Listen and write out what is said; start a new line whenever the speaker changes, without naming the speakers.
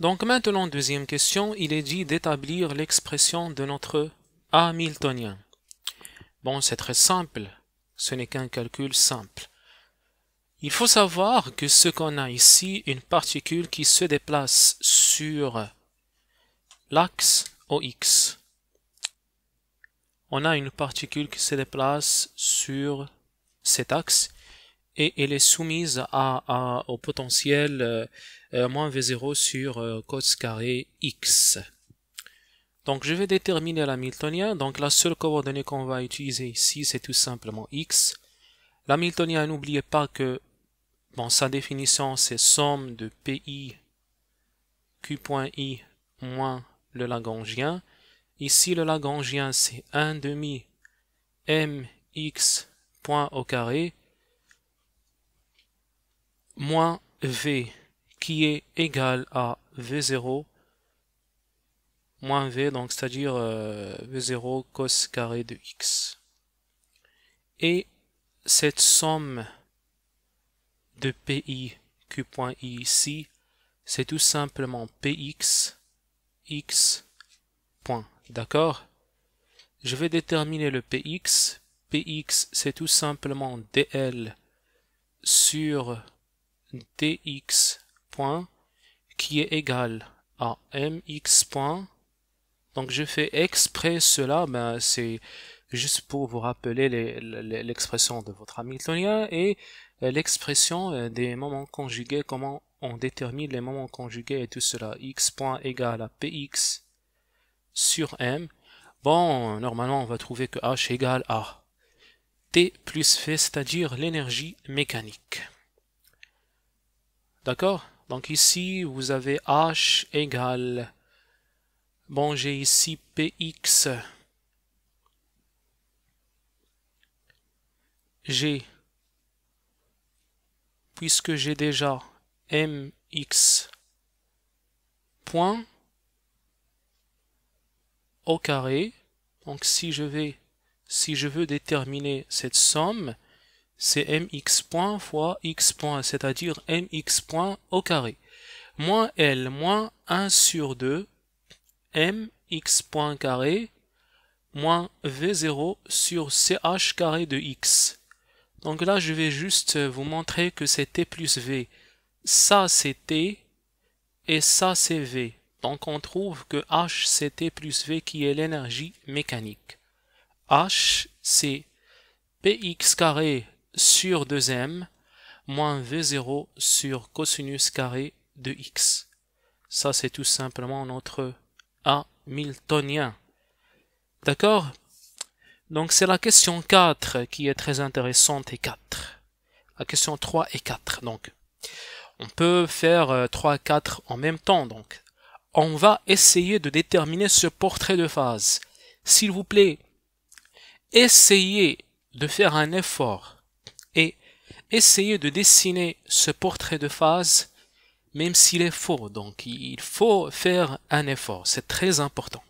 Donc maintenant, deuxième question, il est dit d'établir l'expression de notre Hamiltonien. Bon, c'est très simple, ce n'est qu'un calcul simple. Il faut savoir que ce qu'on a ici, une particule qui se déplace sur l'axe OX. On a une particule qui se déplace sur cet axe et elle est soumise à, au potentiel euh, euh, moins V0 sur euh, cos carré X. Donc je vais déterminer l'hamiltonien. Donc la seule coordonnée qu'on va utiliser ici, c'est tout simplement X. L'hamiltonien, n'oubliez pas que dans sa définition, c'est somme de PI, Q.I moins le Lagrangien. Ici, le Lagrangien, c'est 1 demi mx point au carré moins V qui est égal à V0 moins V, donc c'est-à-dire euh, V0 cos carré de X. Et cette somme de PI, Q point I ici, c'est tout simplement PX, X point. D'accord Je vais déterminer le PX. PX, c'est tout simplement DL sur dx point qui est égal à mx point. Donc je fais exprès cela, ben c'est juste pour vous rappeler l'expression de votre Hamiltonien et l'expression euh, des moments conjugués, comment on détermine les moments conjugués et tout cela. x point égal à px sur m. Bon, normalement on va trouver que h égale à t plus f, c'est-à-dire l'énergie mécanique. D'accord Donc ici, vous avez h égale... Bon, j'ai ici px. G. Puisque j'ai déjà mx point au carré. Donc si je vais, si je veux déterminer cette somme, c'est mx point fois x point, c'est-à-dire mx point au carré, moins L moins 1 sur 2, mx point carré, moins V0 sur CH carré de x. Donc là, je vais juste vous montrer que c'est T plus V. Ça, c'est T, et ça, c'est V. Donc on trouve que H, c'est T plus V qui est l'énergie mécanique. H, c'est px carré sur 2m moins v0 sur cosinus carré de x. Ça, c'est tout simplement notre miltonien D'accord Donc, c'est la question 4 qui est très intéressante et 4. La question 3 et 4, donc. On peut faire 3 euh, et 4 en même temps, donc. On va essayer de déterminer ce portrait de phase. S'il vous plaît, essayez de faire un effort et essayez de dessiner ce portrait de phase, même s'il est faux. Donc il faut faire un effort, c'est très important.